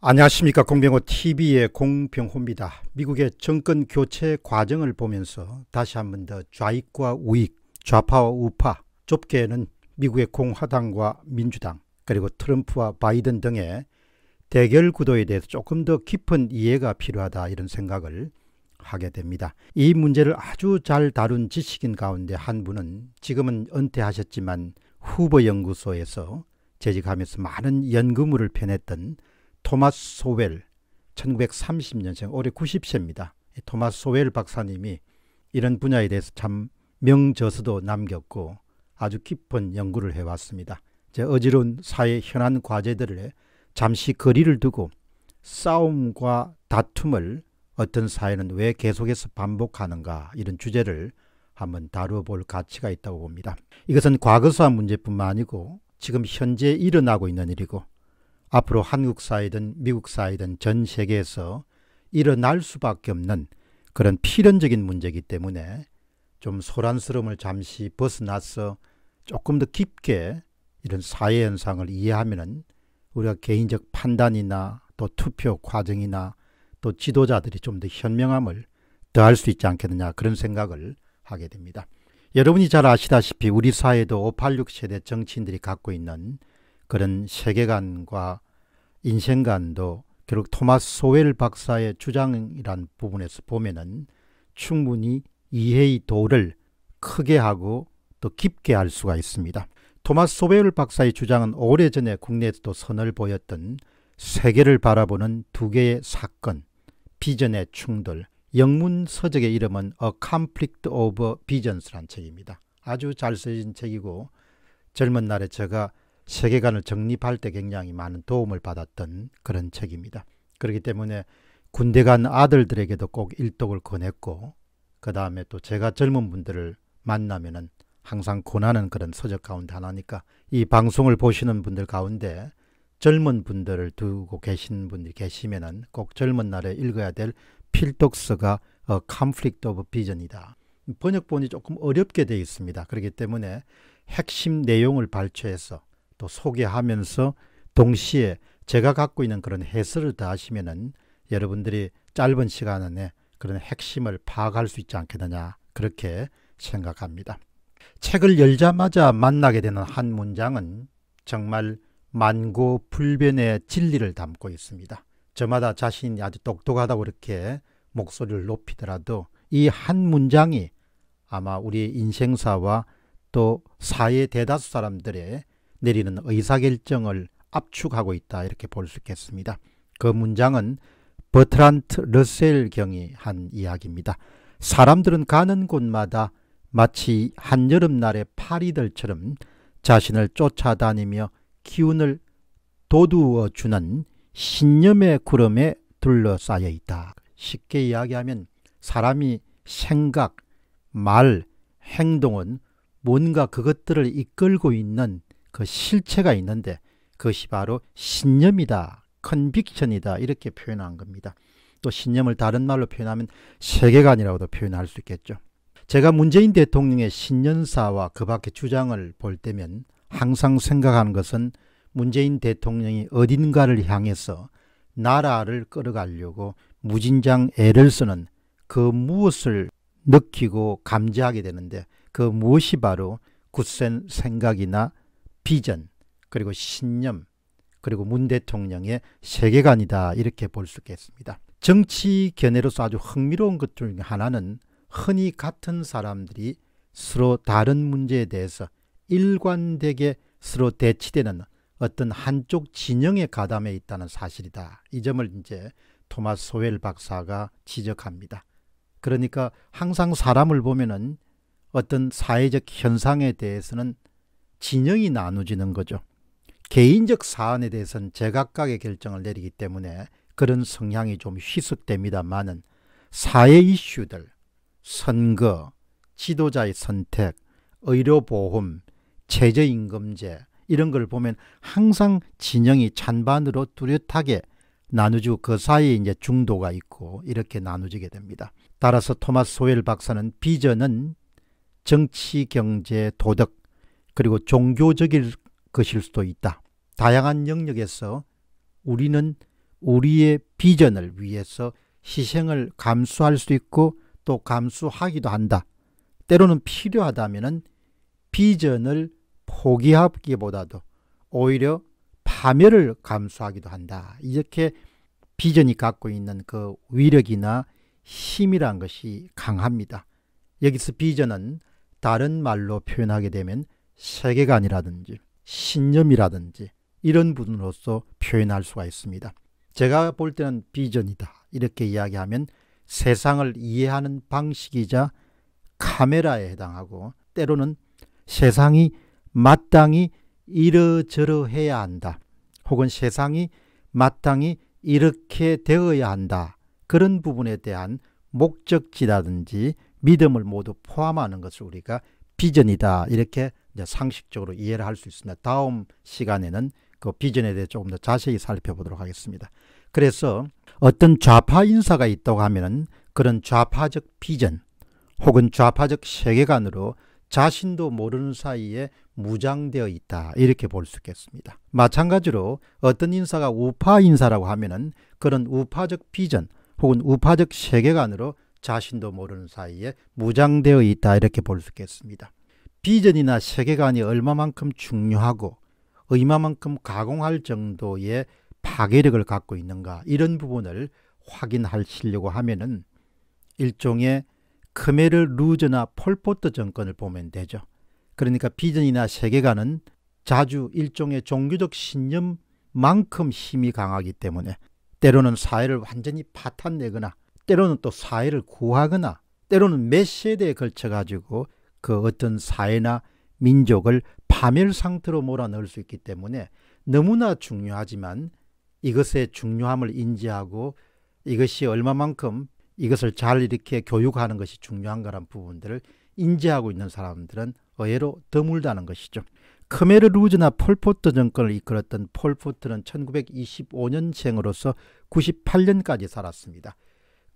안녕하십니까 공병호 TV의 공병호입니다. 미국의 정권 교체 과정을 보면서 다시 한번 더 좌익과 우익, 좌파와 우파, 좁게는 미국의 공화당과 민주당, 그리고 트럼프와 바이든 등의 대결 구도에 대해서 조금 더 깊은 이해가 필요하다 이런 생각을 하게 됩니다. 이 문제를 아주 잘 다룬 지식인 가운데 한 분은 지금은 은퇴하셨지만 후보 연구소에서 재직하면서 많은 연구물을 펴냈던 토마스 소웰 1930년생 올해 90세입니다. 토마스 소웰 박사님이 이런 분야에 대해서 참 명저서도 남겼고 아주 깊은 연구를 해왔습니다. 제 어지러운 사회 현안 과제들을 잠시 거리를 두고 싸움과 다툼을 어떤 사회는 왜 계속해서 반복하는가 이런 주제를 한번 다루어 볼 가치가 있다고 봅니다. 이것은 과거사 문제뿐만 아니고 지금 현재 일어나고 있는 일이고 앞으로 한국 사회든 미국 사회든 전 세계에서 일어날 수밖에 없는 그런 필연적인 문제이기 때문에 좀 소란스러움을 잠시 벗어나서 조금 더 깊게 이런 사회 현상을 이해하면은 우리가 개인적 판단이나 또 투표 과정이나 또 지도자들이 좀 더 현명함을 더할 수 있지 않겠느냐 그런 생각을 하게 됩니다. 여러분이 잘 아시다시피 우리 사회도 586 세대 정치인들이 갖고 있는 그런 세계관과 인생관도 결국 토마스 소웰 박사의 주장이란 부분에서 보면은 충분히 이해의 도를 크게 하고 또 깊게 할 수가 있습니다. 토마스 소웰 박사의 주장은 오래전에 국내에서도 선을 보였던 세계를 바라보는 두 개의 사건, 비전의 충돌, 영문 서적의 이름은 A Conflict of Visions란 책입니다. 아주 잘 쓰인 책이고 젊은 날에 제가 세계관을 정립할 때 굉장히 많은 도움을 받았던 그런 책입니다. 그렇기 때문에 군대 간 아들들에게도 꼭 일독을 권했고 그 다음에 또 제가 젊은 분들을 만나면은 항상 권하는 그런 서적 가운데 하나니까 이 방송을 보시는 분들 가운데 젊은 분들을 두고 계신 분들이 계시면은 꼭 젊은 날에 읽어야 될 필독스가 어, Conflict of Vision이다. 번역본이 조금 어렵게 되어 있습니다. 그렇기 때문에 핵심 내용을 발췌해서 또 소개하면서 동시에 제가 갖고 있는 그런 해설을 더하시면은 여러분들이 짧은 시간 안에 그런 핵심을 파악할 수 있지 않겠느냐 그렇게 생각합니다. 책을 열자마자 만나게 되는 한 문장은 정말 만고불변의 진리를 담고 있습니다. 저마다 자신이 아주 똑똑하다고 이렇게 목소리를 높이더라도 이 한 문장이 아마 우리 인생사와 또 사회 대다수 사람들의 내리는 의사결정을 압축하고 있다 이렇게 볼 수 있겠습니다. 그 문장은 버트란트 러셀 경이 한 이야기입니다. 사람들은 가는 곳마다 마치 한여름날의 파리들처럼 자신을 쫓아다니며 기운을 도두어 주는 신념의 구름에 둘러싸여 있다. 쉽게 이야기하면 사람이 생각, 말, 행동은 뭔가 그것들을 이끌고 있는 그 실체가 있는데 그것이 바로 신념이다. 컨빅션이다. 이렇게 표현한 겁니다. 또 신념을 다른 말로 표현하면 세계관이라고도 표현할 수 있겠죠. 제가 문재인 대통령의 신년사와 그 밖의 주장을 볼 때면 항상 생각하는 것은 문재인 대통령이 어딘가를 향해서 나라를 끌어가려고 무진장 애를 쓰는 그 무엇을 느끼고 감지하게 되는데 그 무엇이 바로 굳센 생각이나 비전, 그리고 신념, 그리고 문 대통령의 세계관이다 이렇게 볼 수 있겠습니다. 정치 견해로서 아주 흥미로운 것 중에 하나는 흔히 같은 사람들이 서로 다른 문제에 대해서 일관되게 서로 대치되는 어떤 한쪽 진영의 가담에 있다는 사실이다. 이 점을 이제 토마스 소웰 박사가 지적합니다. 그러니까 항상 사람을 보면은 어떤 사회적 현상에 대해서는 진영이 나눠지는 거죠. 개인적 사안에 대해서는 제각각의 결정을 내리기 때문에 그런 성향이 좀 희석됩니다만은 사회 이슈들, 선거, 지도자의 선택, 의료보험, 최저임금제 이런 걸 보면 항상 진영이 찬반으로 뚜렷하게 나누지고 그 사이에 이제 중도가 있고 이렇게 나누지게 됩니다. 따라서 토마스 소웰 박사는 비전은 정치, 경제, 도덕 그리고 종교적일 것일 수도 있다. 다양한 영역에서 우리는 우리의 비전을 위해서 희생을 감수할 수 있고 또 감수하기도 한다. 때로는 필요하다면 비전을 포기하기보다도 오히려 파멸을 감수하기도 한다. 이렇게 비전이 갖고 있는 그 위력이나 힘이란 것이 강합니다. 여기서 비전은 다른 말로 표현하게 되면 세계관이라든지 신념이라든지 이런 부분으로서 표현할 수가 있습니다. 제가 볼 때는 비전이다. 이렇게 이야기하면 세상을 이해하는 방식이자 카메라에 해당하고 때로는 세상이 마땅히 이러저러 해야 한다. 혹은 세상이 마땅히 이렇게 되어야 한다. 그런 부분에 대한 목적지라든지 믿음을 모두 포함하는 것을 우리가 비전이다. 이렇게 이제 상식적으로 이해를 할 수 있습니다. 다음 시간에는 그 비전에 대해 조금 더 자세히 살펴보도록 하겠습니다. 그래서 어떤 좌파 인사가 있다고 하면은 그런 좌파적 비전 혹은 좌파적 세계관으로 자신도 모르는 사이에 무장되어 있다. 이렇게 볼 수 있겠습니다. 마찬가지로 어떤 인사가 우파 인사라고 하면은 그런 우파적 비전 혹은 우파적 세계관으로 자신도 모르는 사이에 무장되어 있다 이렇게 볼 수 있겠습니다. 비전이나 세계관이 얼마만큼 중요하고 얼마만큼 가공할 정도의 파괴력을 갖고 있는가 이런 부분을 확인하시려고 하면은 일종의 크메르 루즈나 폴포트 정권을 보면 되죠. 그러니까 비전이나 세계관은 자주 일종의 종교적 신념만큼 힘이 강하기 때문에 때로는 사회를 완전히 파탄내거나 때로는 또 사회를 구하거나 때로는 몇 세대에 걸쳐 가지고 그 어떤 사회나 민족을 파멸 상태로 몰아넣을 수 있기 때문에 너무나 중요하지만 이것의 중요함을 인지하고 이것이 얼마만큼 이것을 잘 이렇게 교육하는 것이 중요한가라는 부분들을 인지하고 있는 사람들은 의외로 드물다는 것이죠. 크메르 루즈나 폴포트 정권을 이끌었던 폴포트는 1925년생으로서 98년까지 살았습니다.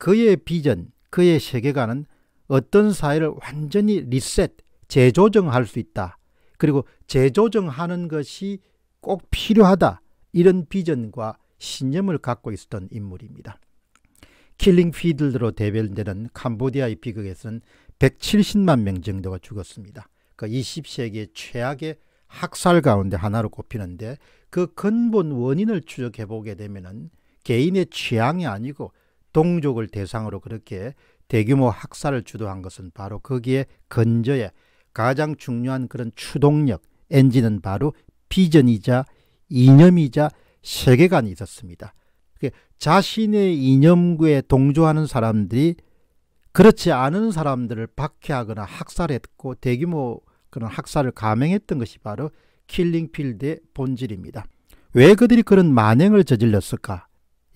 그의 비전, 그의 세계관은 어떤 사회를 완전히 리셋, 재조정할 수 있다. 그리고 재조정하는 것이 꼭 필요하다. 이런 비전과 신념을 갖고 있었던 인물입니다. 킬링 피들로 드 대변되는 캄보디아의 비극에서는 170만 명 정도가 죽었습니다. 그 20세기의 최악의 학살 가운데 하나로 꼽히는데 그 근본 원인을 추적해 보게 되면은 개인의 취향이 아니고 동족을 대상으로 그렇게 대규모 학살을 주도한 것은 바로 거기에 근저에 가장 중요한 그런 추동력 엔진은 바로 비전이자 이념이자 세계관이 있었습니다. 자신의 이념구에 동조하는 사람들이 그렇지 않은 사람들을 박해하거나 학살했고 대규모 그런 학살을 감행했던 것이 바로 킬링필드의 본질입니다. 왜 그들이 그런 만행을 저질렀을까?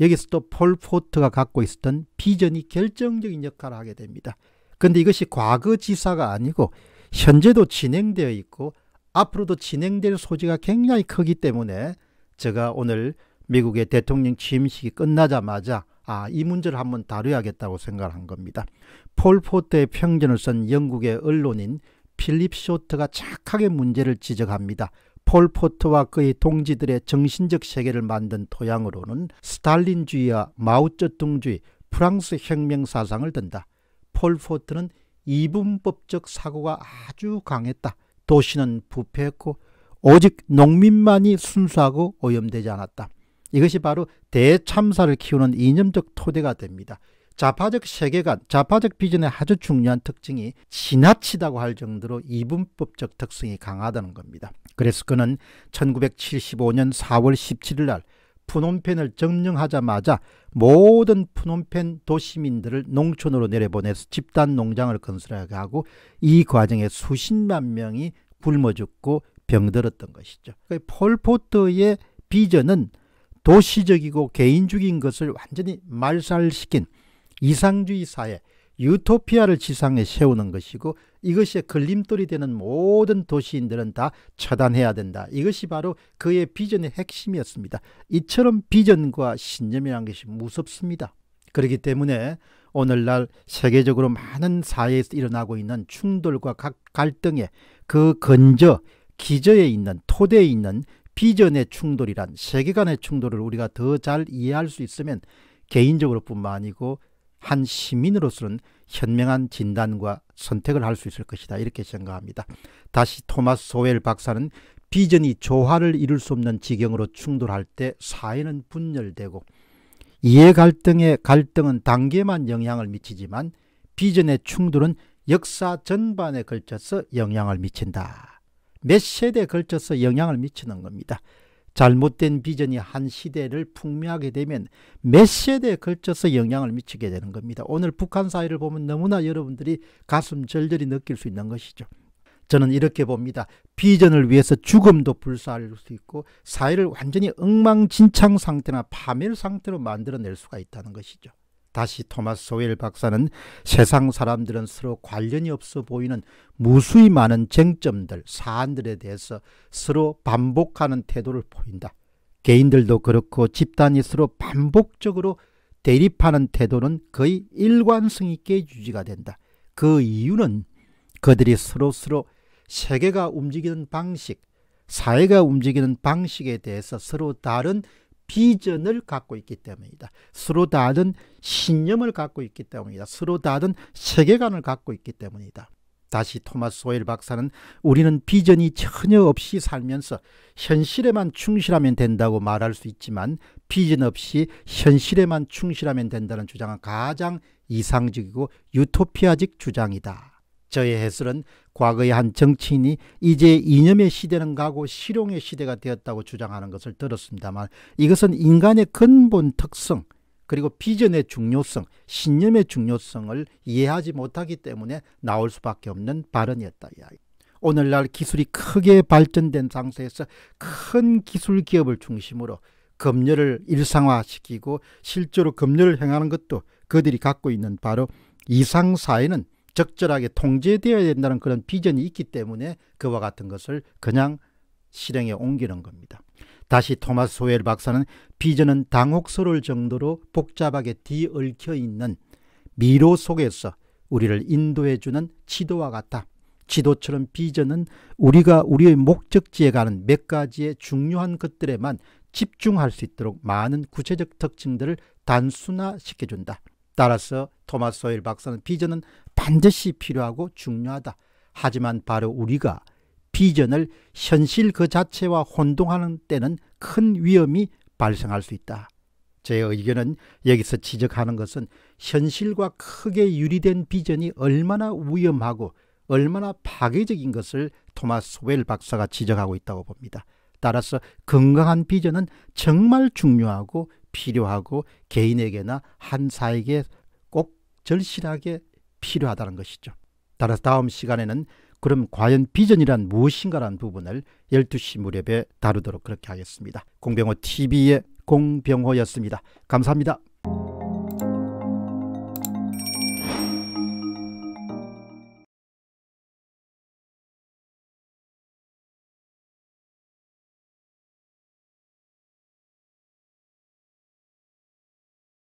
여기서 도폴 포트가 갖고 있었던 비전이 결정적인 역할을 하게 됩니다. 그런데 이것이 과거 지사가 아니고 현재도 진행되어 있고 앞으로도 진행될 소지가 굉장히 크기 때문에 제가 오늘 미국의 대통령 취임식이 끝나자마자 아, 이 문제를 한번 다뤄야겠다고 생각한 겁니다. 폴 포트의 평전을 쓴 영국의 언론인 필립 쇼트가 착하게 문제를 지적합니다. 폴포트와 그의 동지들의 정신적 세계를 만든 토양으로는 스탈린주의와 마우쩌둥주의 프랑스 혁명 사상을 든다. 폴포트는 이분법적 사고가 아주 강했다. 도시는 부패했고 오직 농민만이 순수하고 오염되지 않았다. 이것이 바로 대참사를 키우는 이념적 토대가 됩니다. 자파적 세계관, 자파적 비전의 아주 중요한 특징이 지나치다고 할 정도로 이분법적 특성이 강하다는 겁니다. 그래서 그는 1975년 4월 17일 날 푸놈펜을 점령하자마자 모든 푸놈펜 도시민들을 농촌으로 내려보내서 집단 농장을 건설하게 하고 이 과정에 수십만 명이 굶어 죽고 병들었던 것이죠. 그 폴포터의 비전은 도시적이고 개인적인 것을 완전히 말살시킨 이상주의 사회, 유토피아를 지상에 세우는 것이고 이것이 걸림돌이 되는 모든 도시인들은 다 처단해야 된다. 이것이 바로 그의 비전의 핵심이었습니다. 이처럼 비전과 신념이란 것이 무섭습니다. 그렇기 때문에 오늘날 세계적으로 많은 사회에서 일어나고 있는 충돌과 갈등에 그 근저, 기저에 있는 토대에 있는 비전의 충돌이란 세계관의 충돌을 우리가 더 잘 이해할 수 있으면 개인적으로 뿐만 아니고 한 시민으로서는 현명한 진단과 선택을 할 수 있을 것이다. 이렇게 생각합니다. 다시 토마스 소웰 박사는 비전이 조화를 이룰 수 없는 지경으로 충돌할 때 사회는 분열되고 이해 갈등의 갈등은 단계만 영향을 미치지만 비전의 충돌은 역사 전반에 걸쳐서 영향을 미친다. 몇 세대에 걸쳐서 영향을 미치는 겁니다. 잘못된 비전이 한 시대를 풍미하게 되면 몇 세대에 걸쳐서 영향을 미치게 되는 겁니다. 오늘 북한 사회를 보면 너무나 여러분들이 가슴 절절히 느낄 수 있는 것이죠. 저는 이렇게 봅니다. 비전을 위해서 죽음도 불사할 수 있고 사회를 완전히 엉망진창 상태나 파멸 상태로 만들어낼 수가 있다는 것이죠. 다시 토마스 소웰 박사는 세상 사람들은 서로 관련이 없어 보이는 무수히 많은 쟁점들, 사안들에 대해서 서로 반복하는 태도를 보인다. 개인들도 그렇고 집단이 서로 반복적으로 대립하는 태도는 거의 일관성 있게 유지가 된다. 그 이유는 그들이 서로 서로 세계가 움직이는 방식, 사회가 움직이는 방식에 대해서 서로 다른 비전을 갖고 있기 때문이다. 서로 다른 신념을 갖고 있기 때문이다. 서로 다른 세계관을 갖고 있기 때문이다. 다시 토마스 소일 박사는 우리는 비전이 전혀 없이 살면서 현실에만 충실하면 된다고 말할 수 있지만 비전 없이 현실에만 충실하면 된다는 주장은 가장 이상적이고 유토피아적 주장이다. 저의 해설은 과거의 한 정치인이 이제 이념의 시대는 가고 실용의 시대가 되었다고 주장하는 것을 들었습니다만 이것은 인간의 근본 특성 그리고 비전의 중요성, 신념의 중요성을 이해하지 못하기 때문에 나올 수밖에 없는 발언이었다 오늘날 기술이 크게 발전된 장소에서큰 기술 기업을 중심으로 검열을 일상화시키고 실제로 검열을 행하는 것도 그들이 갖고 있는 바로 이상사회는 적절하게 통제되어야 된다는 그런 비전이 있기 때문에 그와 같은 것을 그냥 실행에 옮기는 겁니다. 다시 토마스 소웰 박사는 비전은 당혹스러울 정도로 복잡하게 뒤얽혀 있는 미로 속에서 우리를 인도해주는 지도와 같다. 지도처럼 비전은 우리가 우리의 목적지에 가는 몇 가지의 중요한 것들에만 집중할 수 있도록 많은 구체적 특징들을 단순화시켜준다. 따라서 토마스 소일 박사는 비전은 반드시 필요하고 중요하다. 하지만 바로 우리가 비전을 현실 그 자체와 혼동하는 때는 큰 위험이 발생할 수 있다. 제 의견은 여기서 지적하는 것은 현실과 크게 유리된 비전이 얼마나 위험하고 얼마나 파괴적인 것을 토마스 웰 박사가 지적하고 있다고 봅니다. 따라서 건강한 비전은 정말 중요하고 필요하고 개인에게나 한 사에게 꼭 절실하게 필요하다는 것이죠. 따라서 다음 시간에는 그럼 과연 비전이란 무엇인가라는 부분을 12시 무렵에 다루도록 그렇게 하겠습니다. 공병호 TV의 공병호였습니다. 감사합니다.